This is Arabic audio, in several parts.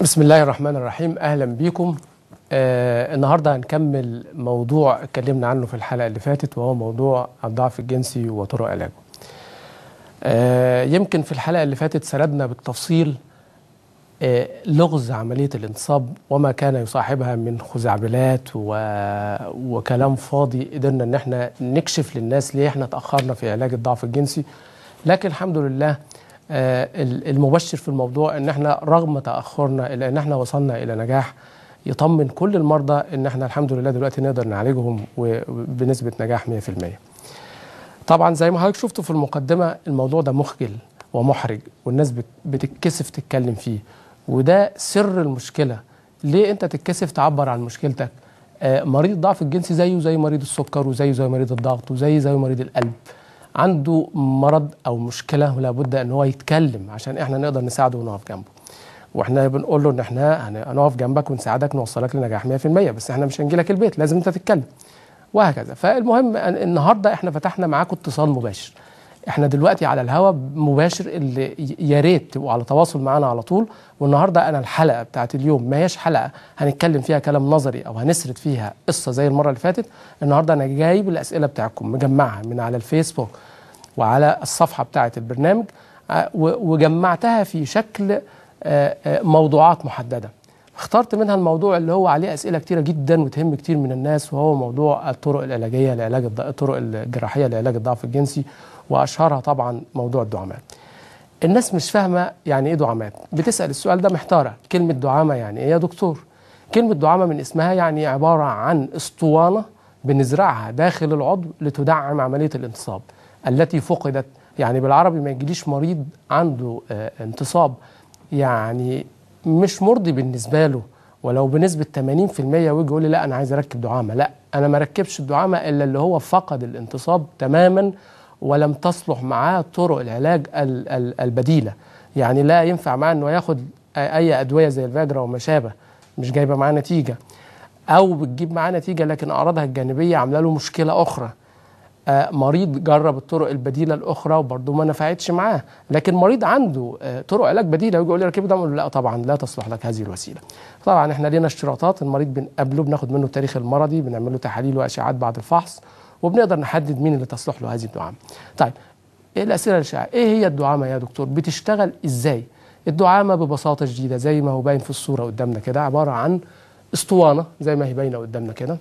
بسم الله الرحمن الرحيم اهلا بيكم آه النهارده هنكمل موضوع اتكلمنا عنه في الحلقه اللي فاتت وهو موضوع الضعف الجنسي وطرق علاجه آه يمكن في الحلقه اللي فاتت سردنا بالتفصيل آه لغز عمليه الانتصاب وما كان يصاحبها من خزعبلات و... وكلام فاضي قدرنا ان احنا نكشف للناس ليه احنا تاخرنا في علاج الضعف الجنسي لكن الحمد لله آه، المبشر في الموضوع ان احنا رغم تاخرنا الا ان احنا وصلنا الى نجاح يطمن كل المرضى ان احنا الحمد لله دلوقتي نقدر نعالجهم بنسبه نجاح 100%. طبعا زي ما حضرتك شفتوا في المقدمه الموضوع ده مخجل ومحرج والناس بتتكسف تتكلم فيه وده سر المشكله ليه انت تتكسف تعبر عن مشكلتك؟ آه، مريض الضعف الجنسي زيه زي مريض السكر وزيه زي مريض الضغط وزيه زي مريض القلب. عنده مرض او مشكله ولا بد ان هو يتكلم عشان احنا نقدر نساعده ونقف جنبه واحنا بنقول له ان احنا هنقف جنبك ونساعدك نوصلك لنجاح 100% بس احنا مش هنجي لك البيت لازم انت تتكلم وهكذا فالمهم النهارده احنا فتحنا معاكم اتصال مباشر احنا دلوقتي على الهوا مباشر اللي يا ريت تبقوا على تواصل معانا على طول والنهارده انا الحلقه بتاعت اليوم ما هياش حلقه هنتكلم فيها كلام نظري او هنسرد فيها قصه زي المره اللي فاتت النهارده انا جايب الاسئله بتاعتكم مجمعها من على الفيسبوك وعلى الصفحه بتاعت البرنامج آه، وجمعتها في شكل آه، آه، موضوعات محدده اخترت منها الموضوع اللي هو عليه اسئله كتيره جدا وتهم كتير من الناس وهو موضوع الطرق العلاجيه لعلاج الطرق الجراحيه لعلاج الضعف الجنسي واشهرها طبعا موضوع الدعامات الناس مش فاهمه يعني ايه دعامات بتسال السؤال ده محتاره كلمه دعامه يعني ايه يا دكتور كلمه دعامه من اسمها يعني عباره عن اسطوانه بنزرعها داخل العضو لتدعم عمليه الانتصاب التي فقدت يعني بالعربي ما يجيليش مريض عنده آه، انتصاب يعني مش مرضي بالنسبه له ولو بنسبه 80% ويجي يقول لي لا انا عايز اركب دعامه لا انا ما ركبش الدعامه الا اللي هو فقد الانتصاب تماما ولم تصلح معاه طرق العلاج البديله يعني لا ينفع معاه انه ياخد اي ادويه زي الفاجرا وما شابه مش جايبه معاه نتيجه او بتجيب معاه نتيجه لكن اعراضها الجانبيه عامله له مشكله اخرى مريض جرب الطرق البديله الاخرى وبرضه ما نفعتش معاه لكن مريض عنده طرق علاج بديله ويجي يقول لي ركب ده لا طبعا لا تصلح لك هذه الوسيله طبعا احنا لينا اشتراطات المريض بنقابله بناخد منه التاريخ المرضي بنعمل له تحاليل واشعاعات بعد الفحص وبنقدر نحدد مين اللي تصلح له هذه الدعامه. طيب ايه الاسئله الشائعه؟ ايه هي الدعامه يا دكتور؟ بتشتغل ازاي؟ الدعامه ببساطه شديده زي ما هو باين في الصوره قدامنا كده عباره عن اسطوانه زي ما هي باينه قدامنا كده.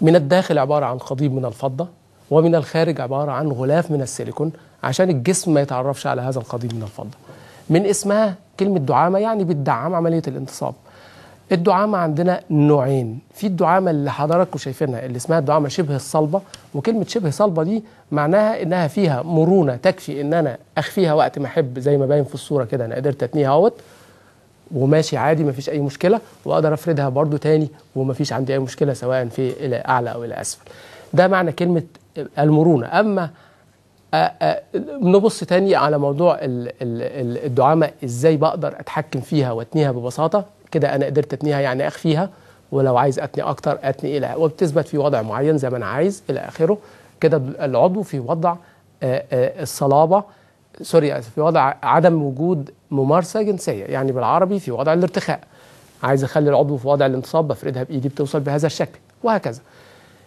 من الداخل عباره عن قضيب من الفضه ومن الخارج عباره عن غلاف من السيليكون عشان الجسم ما يتعرفش على هذا القضيب من الفضه. من اسمها كلمه دعامه يعني بتدعم عمليه الانتصاب. الدعامة عندنا نوعين في الدعامة اللي حضراتكم شايفينها اللي اسمها الدعامة شبه الصلبة وكلمة شبه صلبة دي معناها انها فيها مرونة تكفي ان انا اخفيها وقت ما احب زي ما باين في الصورة كده انا قدرت اتنيها اهوت وماشي عادي مفيش اي مشكلة واقدر افردها برضو تاني ومفيش عندي اي مشكلة سواء في الى اعلى او الى اسفل ده معنى كلمة المرونة اما نبص تاني على موضوع الدعامة ازاي بقدر اتحكم فيها واتنيها ببساطة كده انا قدرت اتنيها يعني اخفيها ولو عايز اتني اكتر اتني الى وبتثبت في وضع معين زي ما انا عايز الى اخره كده العضو في وضع آه، آه، الصلابه سوري في وضع عدم وجود ممارسه جنسيه يعني بالعربي في وضع الارتخاء عايز اخلي العضو في وضع الانتصاب بفردها بايدي بتوصل بهذا الشكل وهكذا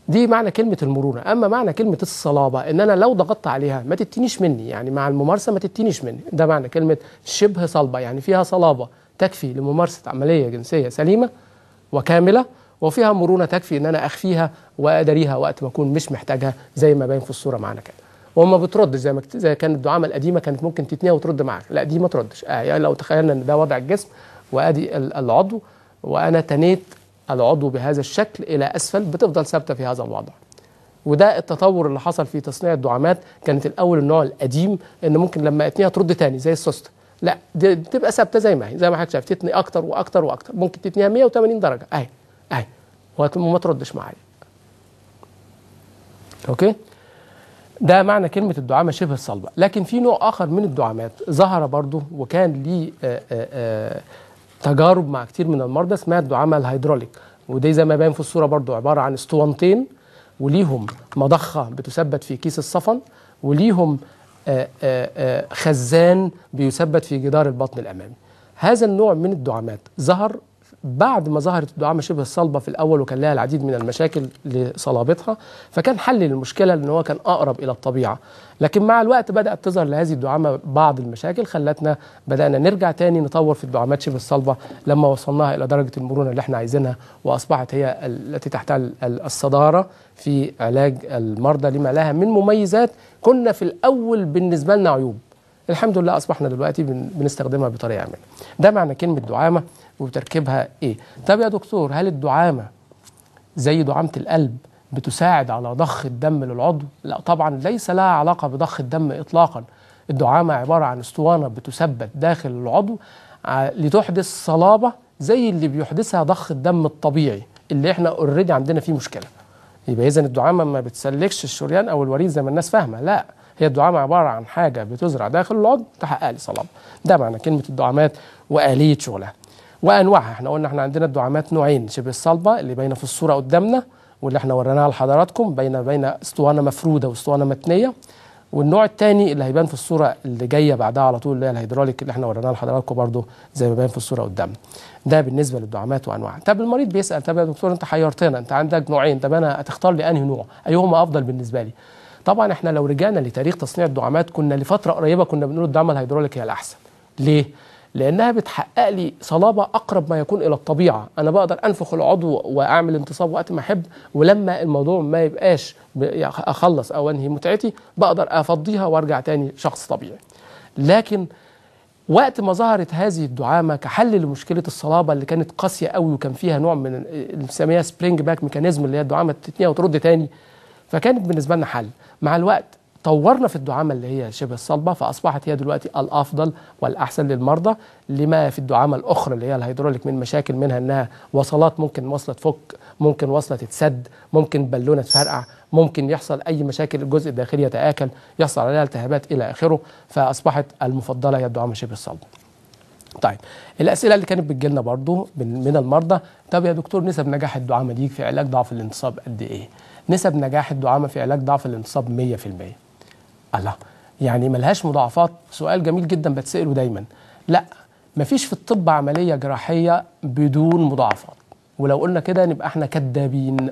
دي معنى كلمة المرونة أما معنى كلمة الصلابة إن أنا لو ضغطت عليها ما تتنيش مني يعني مع الممارسة ما تتنيش مني ده معنى كلمة شبه صلبة يعني فيها صلابة تكفي لممارسة عملية جنسية سليمة وكاملة وفيها مرونة تكفي إن أنا أخفيها وأداريها وقت ما أكون مش محتاجها زي ما باين في الصورة معانا كده وما بتردش زي ما زي كانت الدعامة القديمة كانت ممكن تتنيها وترد معاك لا دي ما تردش آه يعني لو تخيلنا إن ده وضع الجسم وأدي العضو وأنا تنيت العضو بهذا الشكل إلى أسفل بتفضل ثابتة في هذا الوضع وده التطور اللي حصل في تصنيع الدعامات كانت الأول النوع القديم إن ممكن لما أتنيها ترد تاني زي السوستة لا دي بتبقى ثابته زي ما هي زي ما حضرتك شايف تتني اكتر واكتر واكتر ممكن تتنيها 180 درجه اهي اهي وما تردش معايا اوكي ده معنى كلمة الدعامة شبه الصلبة لكن في نوع آخر من الدعامات ظهر برضه وكان ليه آه، آه، آه، تجارب مع كتير من المرضى اسمها الدعامة الهيدروليك ودي زي ما باين في الصورة برضه عبارة عن اسطوانتين وليهم مضخة بتثبت في كيس الصفن وليهم آه، آه، آه، خزان بيثبت في جدار البطن الأمامي هذا النوع من الدعامات ظهر بعد ما ظهرت الدعامه شبه الصلبه في الاول وكان لها العديد من المشاكل لصلابتها فكان حل للمشكله ان هو كان اقرب الى الطبيعه لكن مع الوقت بدات تظهر لهذه الدعامه بعض المشاكل خلتنا بدانا نرجع تاني نطور في الدعامات شبه الصلبه لما وصلناها الى درجه المرونه اللي احنا عايزينها واصبحت هي التي تحتل الصداره في علاج المرضى لما لها من مميزات كنا في الاول بالنسبه لنا عيوب الحمد لله اصبحنا دلوقتي بنستخدمها بطريقه عمليه ده معنى كلمه دعامه وتركيبها ايه طب يا دكتور هل الدعامه زي دعامه القلب بتساعد على ضخ الدم للعضو لا طبعا ليس لها علاقه بضخ الدم اطلاقا الدعامه عباره عن اسطوانه بتثبت داخل العضو آه، لتحدث صلابه زي اللي بيحدثها ضخ الدم الطبيعي اللي احنا اوريدي عندنا فيه مشكله يبقى اذا الدعامه ما بتسلكش الشريان او الوريد زي ما الناس فاهمه لا هي الدعامه عباره عن حاجه بتزرع داخل العضو تحقق لي صلابه ده معنى كلمه الدعامات واليه شغلها وانواعها احنا قلنا احنا عندنا الدعامات نوعين شبه الصلبه اللي باينه في الصوره قدامنا واللي احنا وريناها لحضراتكم باينه بين اسطوانه مفروده واسطوانه متنيه والنوع الثاني اللي هيبان في الصوره اللي جايه بعدها على طول اللي هي الهيدروليك اللي احنا وريناها لحضراتكم برده زي ما باين في الصوره قدامنا ده بالنسبه للدعامات وانواعها طب المريض بيسال طب يا دكتور انت حيرتنا انت عندك نوعين طب انا هتختار لي انهي نوع ايهما افضل بالنسبه لي طبعا احنا لو رجعنا لتاريخ تصنيع الدعامات كنا لفتره قريبه كنا بنقول الدعامه الهيدروليك هي الاحسن ليه لانها بتحقق لي صلابه اقرب ما يكون الى الطبيعه انا بقدر انفخ العضو واعمل انتصاب وقت ما احب ولما الموضوع ما يبقاش اخلص او انهي متعتي بقدر افضيها وارجع تاني شخص طبيعي لكن وقت ما ظهرت هذه الدعامه كحل لمشكله الصلابه اللي كانت قاسيه قوي وكان فيها نوع من بنسميها سبرينج باك ميكانيزم اللي هي الدعامه تتنيها وترد تاني فكانت بالنسبه لنا حل مع الوقت طورنا في الدعامة اللي هي شبه الصلبة فأصبحت هي دلوقتي الأفضل والأحسن للمرضى لما في الدعامة الأخرى اللي هي الهيدروليك من مشاكل منها أنها وصلات ممكن وصلة تفك ممكن وصلة تتسد ممكن بالونة تفرقع ممكن يحصل أي مشاكل الجزء الداخلي يتآكل يحصل عليها التهابات إلى آخره فأصبحت المفضلة هي الدعامة شبه الصلبة طيب الاسئله اللي كانت بتجيلنا برضو من, من المرضى طب يا دكتور نسب نجاح الدعامه دي في علاج ضعف الانتصاب قد ايه نسب نجاح الدعامه في علاج ضعف الانتصاب 100% الله يعني ملهاش مضاعفات سؤال جميل جدا بتسأله دايما لا مفيش في الطب عملية جراحية بدون مضاعفات ولو قلنا كده نبقى احنا كدابين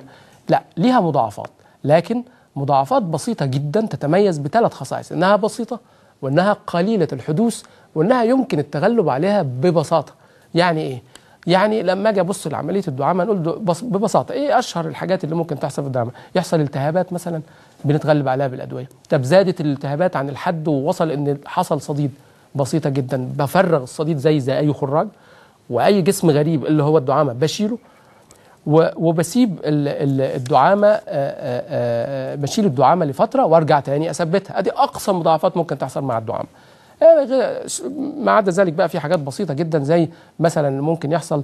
لا ليها مضاعفات لكن مضاعفات بسيطة جدا تتميز بثلاث خصائص انها بسيطة وانها قليلة الحدوث وانها يمكن التغلب عليها ببساطة يعني ايه؟ يعني لما اجي ابص لعمليه الدعامه نقول ببساطه ايه اشهر الحاجات اللي ممكن تحصل في الدعامه؟ يحصل التهابات مثلا بنتغلب عليها بالادويه طب زادت الالتهابات عن الحد ووصل ان حصل صديد بسيطه جدا بفرغ الصديد زي زي اي خراج واي جسم غريب اللي هو الدعامه بشيله وبسيب الدعامه بشيل الدعامه لفتره وارجع تاني اثبتها ادي اقصى مضاعفات ممكن تحصل مع الدعامه آه، ما عدا ذلك بقى في حاجات بسيطه جدا زي مثلا ممكن يحصل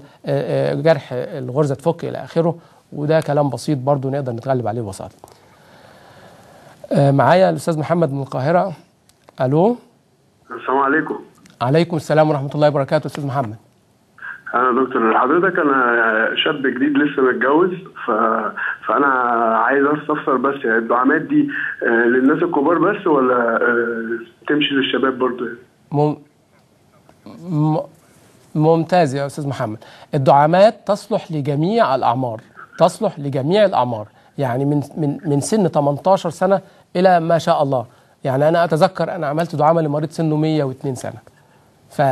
جرح الغرزه تفك الى اخره وده كلام بسيط برضو نقدر نتغلب عليه ببساطه آه، معايا الاستاذ محمد من القاهره الو السلام عليكم عليكم السلام ورحمه الله وبركاته استاذ محمد انا دكتور حضرتك انا شاب جديد لسه متجوز ف... فانا عايز استفسر بس يعني الدعامات دي آه، للناس الكبار بس ولا آه، تمشي للشباب برضه مم... ممتاز يا استاذ محمد الدعامات تصلح لجميع الاعمار تصلح لجميع الاعمار يعني من من من سن 18 سنه الى ما شاء الله يعني انا اتذكر انا عملت دعامه لمريض سنه 102 سنه ف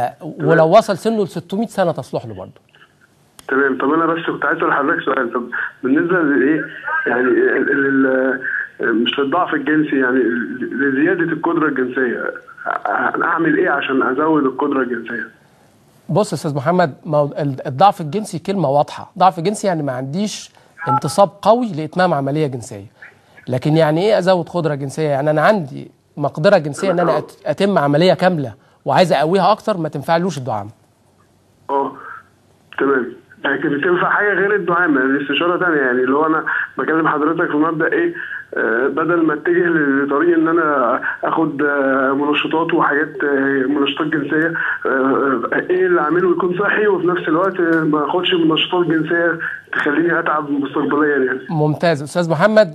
ولو وصل سنه ل 600 سنه تصلح له برضه تمام طب انا بس كنت عايز اسال حضرتك سؤال طب بالنسبه لايه يعني مش للضعف الجنسي يعني لزياده القدره الجنسيه اعمل ايه عشان ازود القدره الجنسيه؟ بص يا استاذ محمد الضعف الجنسي كلمه واضحه، ضعف جنسي يعني ما عنديش انتصاب قوي لاتمام عمليه جنسيه لكن يعني ايه ازود قدره جنسيه يعني انا عندي مقدره جنسيه ان انا اتم عمليه كامله وعايز اقويها اكتر ما تنفعلوش الدعامه اه تمام لكن بتنفع حاجه غير الدعامه الاستشاره يعني ثانيه يعني اللي هو انا بكلم حضرتك في مبدا ايه آه، بدل ما اتجه لطريق ان انا اخد آه، منشطات وحاجات آه، منشطات جنسيه ايه اللي اعمله يكون صحي وفي نفس الوقت ما اخدش منشطات جنسيه تخليني اتعب مستقبليا يعني ممتاز استاذ محمد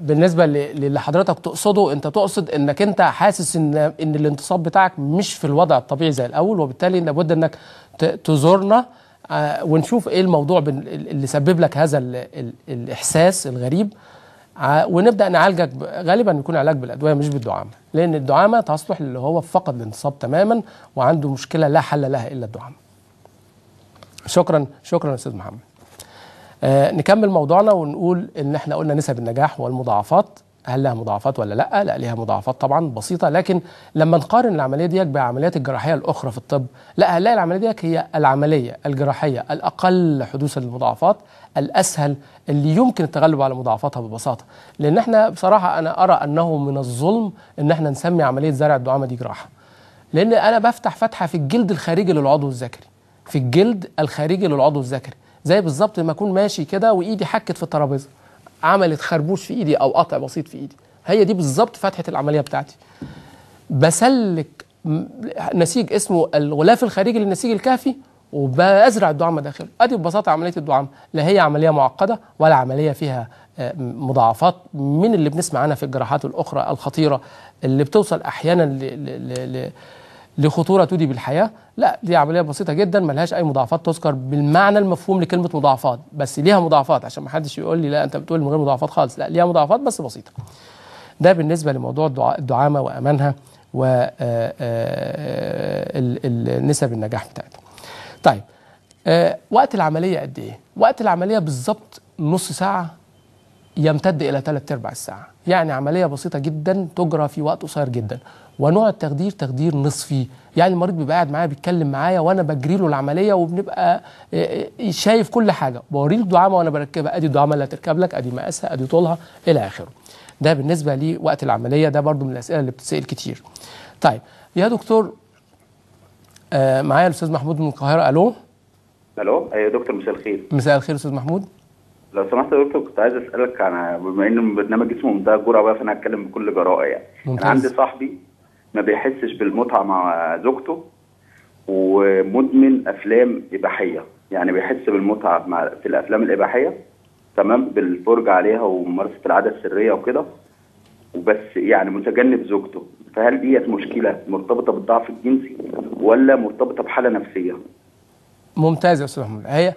بالنسبه للي حضرتك تقصده انت تقصد انك انت حاسس ان ان الانتصاب بتاعك مش في الوضع الطبيعي زي الاول وبالتالي لابد انك تزورنا ونشوف ايه الموضوع اللي سبب لك هذا الاحساس الغريب ونبدا نعالجك غالبا يكون علاج بالادويه مش بالدعامه لان الدعامه تصلح للي هو فقد الانتصاب تماما وعنده مشكله لا حل لها الا الدعامه شكرا شكرا استاذ محمد آه نكمل موضوعنا ونقول ان احنا قلنا نسب النجاح والمضاعفات هل لها مضاعفات ولا لا؟ لا ليها مضاعفات طبعا بسيطه لكن لما نقارن العمليه ديك بعمليات الجراحيه الاخرى في الطب لا هنلاقي العمليه ديك هي العمليه الجراحيه الاقل حدوثا للمضاعفات الاسهل اللي يمكن التغلب على مضاعفاتها ببساطه لان احنا بصراحه انا ارى انه من الظلم ان احنا نسمي عمليه زرع الدعامه دي جراحه لان انا بفتح فتحه في الجلد الخارجي للعضو الذكري في الجلد الخارجي للعضو الذكري زي بالظبط ما اكون ماشي كده وايدي حكت في الترابيزه عملت خربوش في ايدي او قطع بسيط في ايدي هي دي بالظبط فتحه العمليه بتاعتي بسلك نسيج اسمه الغلاف الخارجي للنسيج الكافي وبزرع الدعامه داخله ادي ببساطه عمليه الدعامه لا هي عمليه معقده ولا عمليه فيها آه، مضاعفات من اللي بنسمع عنها في الجراحات الاخرى الخطيره اللي بتوصل احيانا ل لخطوره تودي بالحياه لا دي عمليه بسيطه جدا ملهاش اي مضاعفات تذكر بالمعنى المفهوم لكلمه مضاعفات بس ليها مضاعفات عشان ما حدش يقول لي لا انت بتقول من غير مضاعفات خالص لا ليها مضاعفات بس بسيطه ده بالنسبه لموضوع الدعامه وامانها ونسب آه، آه، النجاح بتاعتها طيب آه، وقت العمليه قد ايه وقت العمليه بالظبط نص ساعه يمتد إلى ثلاث أرباع الساعة يعني عملية بسيطة جدا تجرى في وقت قصير جدا ونوع التخدير تخدير نصفي يعني المريض بيبقى قاعد معايا بيتكلم معايا وانا بجري له العمليه وبنبقى آه، آه، شايف كل حاجه بوري له الدعامه وانا بركبها ادي الدعامه اللي هتركب لك ادي مقاسها ادي طولها الى اخره ده بالنسبه لوقت العمليه ده برضو من الاسئله اللي بتتسال كتير طيب يا دكتور آه، معايا الاستاذ محمود من القاهره الو الو يا دكتور مساء الخير مساء الخير استاذ محمود لو سمحت يا دكتور كنت عايز اسالك عن بما ان برنامج اسمه ده جرعه بقى فانا هتكلم بكل جراءه يعني ممتاز. انا عندي صاحبي ما بيحسش بالمتعه مع زوجته ومدمن افلام اباحيه يعني بيحس بالمتعه مع في الافلام الاباحيه تمام بالفرج عليها وممارسه العاده السريه وكده وبس يعني متجنب زوجته فهل ديت مشكله مرتبطه بالضعف الجنسي ولا مرتبطه بحاله نفسيه؟ ممتاز يا استاذ محمود هي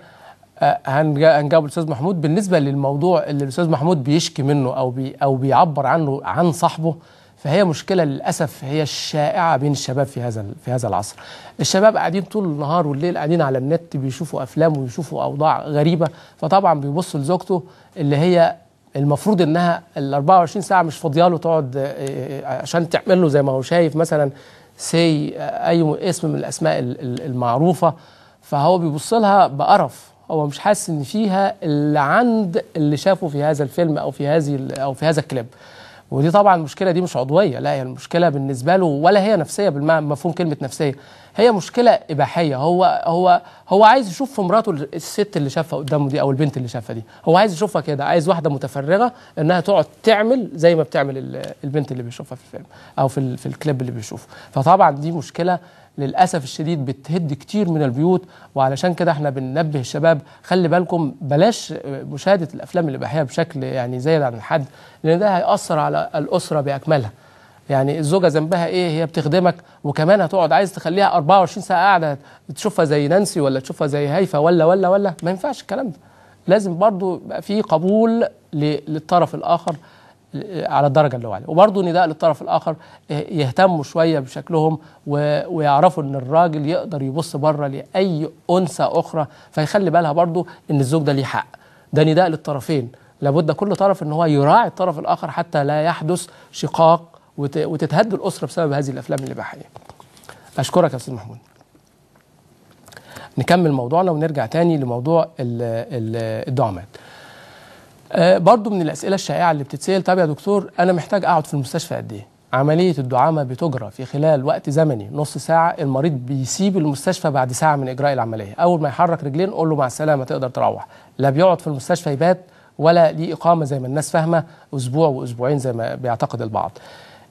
هنجاوب الاستاذ محمود بالنسبه للموضوع اللي الاستاذ محمود بيشكي منه او بي او بيعبر عنه عن صاحبه فهي مشكله للاسف هي الشائعه بين الشباب في هذا في هذا العصر. الشباب قاعدين طول النهار والليل قاعدين على النت بيشوفوا افلام ويشوفوا اوضاع غريبه فطبعا بيبص لزوجته اللي هي المفروض انها ال 24 ساعه مش فاضيه له تقعد عشان تعمل له زي ما هو شايف مثلا سي اي اسم من الاسماء المعروفه فهو بيبص لها بقرف هو مش حاسس ان فيها اللي عند اللي شافه في هذا الفيلم او في هذه او في هذا الكليب ودي طبعا المشكله دي مش عضويه لا هي يعني المشكله بالنسبه له ولا هي نفسيه بمفهوم كلمه نفسيه هي مشكله اباحيه هو هو هو عايز يشوف في مراته الست اللي شافها قدامه دي او البنت اللي شافها دي هو عايز يشوفها كده عايز واحده متفرغه انها تقعد تعمل زي ما بتعمل البنت اللي بيشوفها في الفيلم او في في الكليب اللي بيشوفه فطبعا دي مشكله للاسف الشديد بتهد كتير من البيوت وعلشان كده احنا بننبه الشباب خلي بالكم بلاش آه، مشاهده الافلام الاباحيه بشكل يعني زايد عن الحد لان ده هياثر على الاسره باكملها يعني الزوجه ذنبها ايه هي بتخدمك وكمان هتقعد عايز تخليها 24 ساعه قاعده تشوفها زي نانسي ولا تشوفها زي هيفا ولا ولا ولا ما ينفعش الكلام ده لازم برضو يبقى في قبول للطرف الاخر على الدرجة اللي هو عليها وبرضه نداء للطرف الآخر اه، يهتموا شوية بشكلهم ويعرفوا إن الراجل يقدر يبص بره لأي أنثى أخرى فيخلي بالها برضه إن الزوج ده ليه حق ده نداء للطرفين لابد كل طرف إن هو يراعي الطرف الآخر حتى لا يحدث شقاق وتتهد الأسرة بسبب هذه الأفلام الإباحية أشكرك يا أستاذ محمود نكمل موضوعنا ونرجع تاني لموضوع الدعامات آه، برضو من الاسئله الشائعه اللي بتتسال طب يا دكتور انا محتاج اقعد في المستشفى قد ايه عمليه الدعامه بتجرى في خلال وقت زمني نص ساعه المريض بيسيب المستشفى بعد ساعه من اجراء العمليه اول ما يحرك رجلين قول له مع السلامه تقدر تروح لا بيقعد في المستشفى يبات ولا ليه اقامه زي ما الناس فاهمه اسبوع واسبوعين زي ما بيعتقد البعض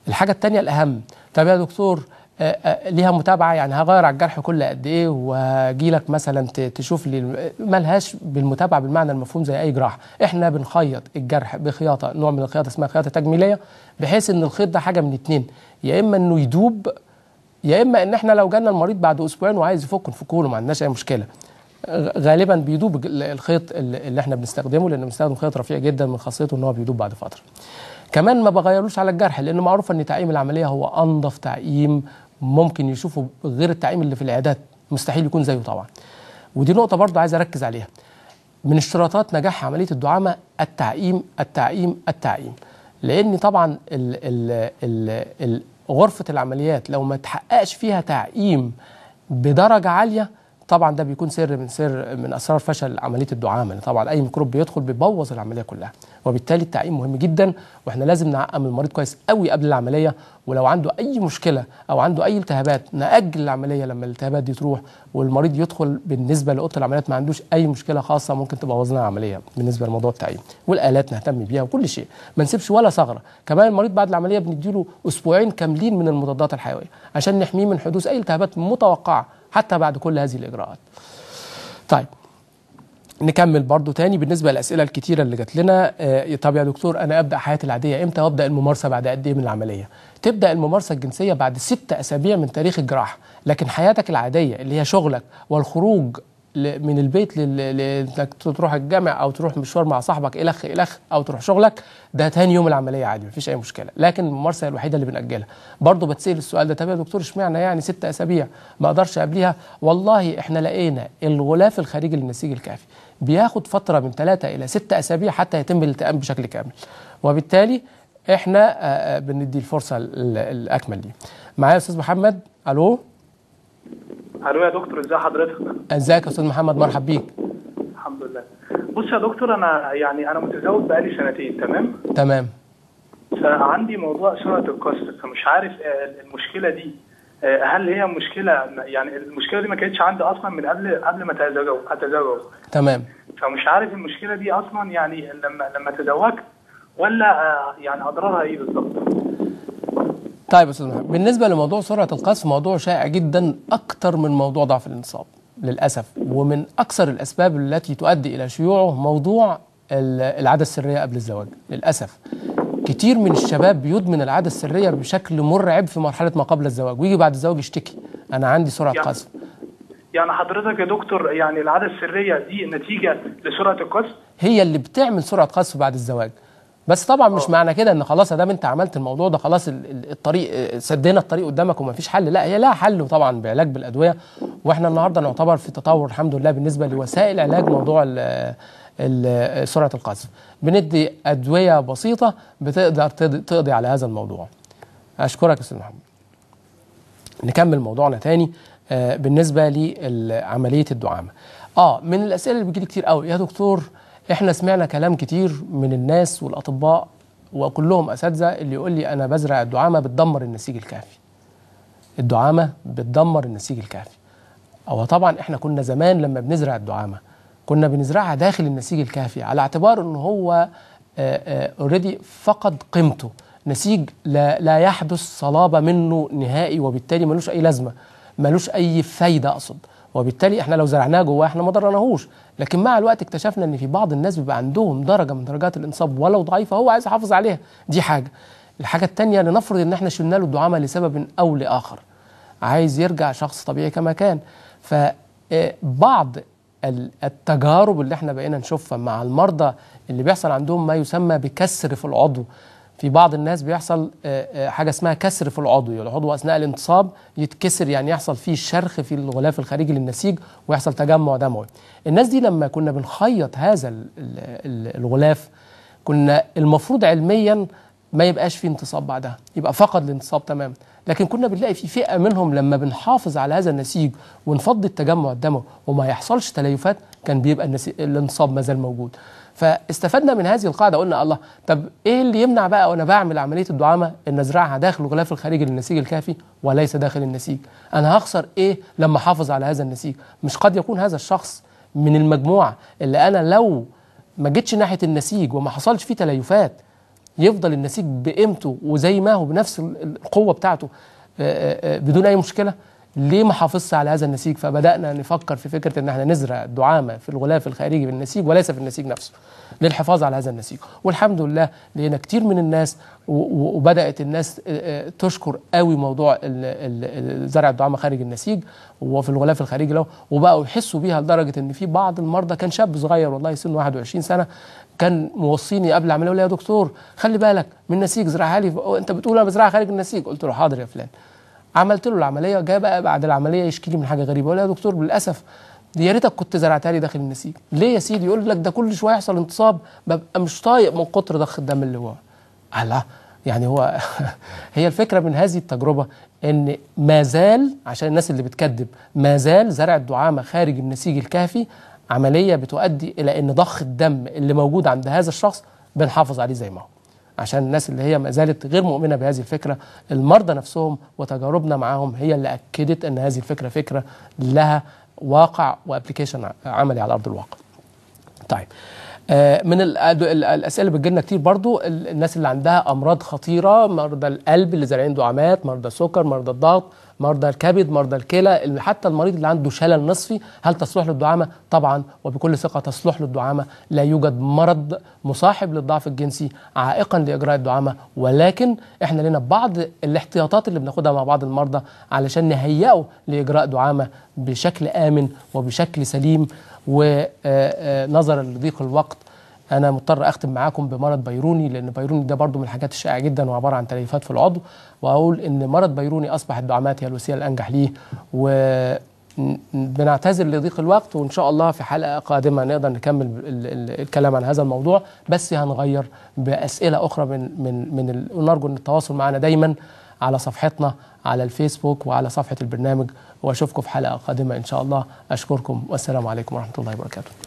الحاجه الثانيه الاهم طب يا دكتور ليها متابعه يعني هغير على الجرح كل قد ايه واجي لك مثلا تشوف لي ملهاش بالمتابعه بالمعنى المفهوم زي اي جراحه احنا بنخيط الجرح بخياطه نوع من الخياطه اسمها خياطه تجميليه بحيث ان الخيط ده حاجه من اتنين يا اما انه يدوب يا اما ان احنا لو جالنا المريض بعد اسبوعين وعايز يفك نفكه له ما عندناش اي مشكله غالبا بيدوب الخيط اللي احنا بنستخدمه لان بنستخدم خيط رفيع جدا من خاصيته ان هو بيدوب بعد فتره كمان ما بغيروش على الجرح لانه معروف ان تعقيم العمليه هو انظف تعقيم ممكن يشوفوا غير التعقيم اللي في العيادات مستحيل يكون زيه طبعا ودي نقطة برضه عايز أركز عليها من اشتراطات نجاح عملية الدعامة التعقيم التعقيم التعقيم لأن طبعا الـ الـ الـ الـ غرفة العمليات لو ما تحققش فيها تعقيم بدرجة عالية طبعا ده بيكون سر من سر من اسرار فشل عمليه الدعامه يعني طبعا اي ميكروب بيدخل بيبوظ العمليه كلها وبالتالي التعقيم مهم جدا واحنا لازم نعقم المريض كويس قوي قبل العمليه ولو عنده اي مشكله او عنده اي التهابات ناجل العمليه لما الالتهابات دي تروح والمريض يدخل بالنسبه لاوضه العمليات ما عندوش اي مشكله خاصه ممكن تبوظ لنا العمليه بالنسبه لموضوع التعقيم والالات نهتم بيها وكل شيء ما نسيبش ولا ثغره كمان المريض بعد العمليه بنديله اسبوعين كاملين من المضادات الحيويه عشان نحميه من حدوث اي التهابات متوقعه حتى بعد كل هذه الإجراءات طيب نكمل برضو تاني بالنسبة للأسئلة الكتيرة اللي جات لنا آه طب يا دكتور أنا أبدأ حياتي العادية إمتى وأبدأ الممارسة بعد قد إيه من العملية تبدأ الممارسة الجنسية بعد ستة أسابيع من تاريخ الجراحة لكن حياتك العادية اللي هي شغلك والخروج من البيت لانك تروح الجامع او تروح مشوار مع صاحبك الخ الخ او تروح شغلك ده تاني يوم العمليه عادي مفيش اي مشكله لكن الممارسه الوحيده اللي بنأجلها برضه بتسال السؤال ده طب يا دكتور اشمعنى يعني ست اسابيع ما اقدرش قبليها والله احنا لقينا الغلاف الخارجي للنسيج الكافي بياخد فتره من ثلاثه الى ست اسابيع حتى يتم الالتئام بشكل كامل وبالتالي احنا آه، آه، بندي الفرصه الاكمل دي معايا استاذ محمد الو الو يا دكتور ازي حضرتك ازيك يا استاذ محمد مرحب بيك الحمد لله بص يا دكتور انا يعني انا متزوج بقالي سنتين تمام تمام فعندي موضوع سرعه الكسر فمش عارف آه، المشكله دي آه، هل هي مشكله يعني المشكله دي ما كانتش عندي اصلا من قبل قبل ما اتزوج اتزوج تمام فمش عارف المشكله دي اصلا يعني لما لما تزوجت ولا آه، يعني اضرارها ايه بالظبط طيب يا استاذ محمد بالنسبه لموضوع سرعه القذف موضوع شائع جدا اكثر من موضوع ضعف الانصاب للاسف ومن اكثر الاسباب التي تؤدي الى شيوعه موضوع العاده السريه قبل الزواج للاسف كتير من الشباب بيدمن العاده السريه بشكل مرعب في مرحله ما قبل الزواج ويجي بعد الزواج يشتكي انا عندي سرعه يعني قذف يعني حضرتك يا دكتور يعني العاده السريه دي نتيجه لسرعه القذف هي اللي بتعمل سرعه قذف بعد الزواج بس طبعا مش آه. معنى كده ان خلاص دام انت عملت الموضوع ده خلاص الطريق سدينا الطريق قدامك ومفيش حل لا هي لها حل طبعا بعلاج بالادويه واحنا النهارده نعتبر في تطور الحمد لله بالنسبه لوسائل علاج موضوع سرعه القذف بندي ادويه بسيطه بتقدر تقضي على هذا الموضوع اشكرك يا استاذ محمد نكمل موضوعنا تاني آه، بالنسبه لعمليه الدعامه اه من الاسئله اللي بتجيلي كتير قوي يا دكتور احنا سمعنا كلام كتير من الناس والاطباء وكلهم اساتذه اللي يقول لي انا بزرع الدعامه بتدمر النسيج الكافي الدعامه بتدمر النسيج الكافي او طبعا احنا كنا زمان لما بنزرع الدعامه كنا بنزرعها داخل النسيج الكافي على اعتبار ان هو اوريدي آه، آه، فقد قيمته نسيج لا, لا يحدث صلابه منه نهائي وبالتالي ملوش اي لازمه ملوش اي فايده اقصد وبالتالي احنا لو زرعناه جواه احنا ما ضرناهوش لكن مع الوقت اكتشفنا ان في بعض الناس بيبقى عندهم درجه من درجات الانصاب ولو ضعيفه هو عايز يحافظ عليها دي حاجه الحاجه الثانيه لنفرض ان احنا شلنا له الدعامه لسبب او لاخر عايز يرجع شخص طبيعي كما كان فبعض آه، التجارب اللي احنا بقينا نشوفها مع المرضى اللي بيحصل عندهم ما يسمى بكسر في العضو في بعض الناس بيحصل آه، آه، حاجه اسمها كسر في العضو يعني العضو اثناء الانتصاب يتكسر يعني يحصل فيه شرخ في الغلاف الخارجي للنسيج ويحصل تجمع دموي الناس دي لما كنا بنخيط هذا الغلاف كنا المفروض علميا ما يبقاش فيه انتصاب بعدها يبقى فقد الانتصاب تماما لكن كنا بنلاقي في فئه منهم لما بنحافظ على هذا النسيج ونفض التجمع الدموي وما يحصلش تليفات كان بيبقى الانتصاب ما زال موجود فاستفدنا من هذه القاعده قلنا الله طب ايه اللي يمنع بقى وانا بعمل عمليه الدعامه ان ازرعها داخل الغلاف الخارجي للنسيج الكافي وليس داخل النسيج انا هخسر ايه لما احافظ على هذا النسيج مش قد يكون هذا الشخص من المجموعه اللي انا لو ما جيتش ناحيه النسيج وما حصلش فيه تليفات يفضل النسيج بقيمته وزي ما هو بنفس القوه بتاعته آه، آه، آه، بدون اي مشكله ليه ما حافظش على هذا النسيج فبدانا نفكر في فكره ان احنا نزرع الدعامه في الغلاف الخارجي بالنسيج وليس في النسيج نفسه للحفاظ على هذا النسيج والحمد لله لقينا كتير من الناس وبدات الناس آه، آه، تشكر قوي موضوع زرع الدعامه خارج النسيج وفي الغلاف الخارجي له وبقوا يحسوا بيها لدرجه ان في بعض المرضى كان شاب صغير والله سنه 21 سنه كان موصيني قبل عمليه يا دكتور خلي بالك من النسيج زرعها لي انت بتقول انا بزرعها خارج النسيج قلت له حاضر يا فلان عملت له العمليه جاء بقى بعد العمليه يشكي لي من حاجه غريبه ولا يا دكتور للاسف يا ريتك كنت زرعتها لي داخل النسيج ليه يا سيدي يقول لك ده كل شويه يحصل انتصاب ببقى مش طايق من قطر ضخ الدم اللي هو الله يعني هو هي الفكره من هذه التجربه ان ما زال عشان الناس اللي بتكذب ما زال زرع الدعامه خارج النسيج الكهفي عمليه بتؤدي الى ان ضخ الدم اللي موجود عند هذا الشخص بنحافظ عليه زي ما هو عشان الناس اللي هي ما زالت غير مؤمنه بهذه الفكره المرضى نفسهم وتجاربنا معاهم هي اللي اكدت ان هذه الفكره فكره لها واقع وابلكيشن عملي على ارض الواقع. طيب آه، من الاسئله اللي بتجيلنا كتير برضو الناس اللي عندها امراض خطيره مرضى القلب اللي زارعين دعامات مرضى السكر مرضى الضغط مرضى الكبد مرضى الكلى حتى المريض اللي عنده شلل نصفي هل تصلح للدعامه طبعا وبكل ثقه تصلح للدعامه لا يوجد مرض مصاحب للضعف الجنسي عائقا لاجراء الدعامه ولكن احنا لنا بعض الاحتياطات اللي بناخدها مع بعض المرضى علشان نهيئه لاجراء دعامه بشكل امن وبشكل سليم ونظرا آه، آه، لضيق الوقت انا مضطر اختم معاكم بمرض بيروني لان بيروني ده برضو من الحاجات الشائعه جدا وعباره عن تليفات في العضو واقول ان مرض بيروني اصبح الدعامات هي الوسيله الانجح ليه و بنعتذر لضيق الوقت وان شاء الله في حلقه قادمه نقدر نكمل الكلام عن هذا الموضوع بس هنغير باسئله اخرى من من من نرجو ان التواصل معنا دايما على صفحتنا على الفيسبوك وعلى صفحه البرنامج واشوفكم في حلقه قادمه ان شاء الله اشكركم والسلام عليكم ورحمه الله وبركاته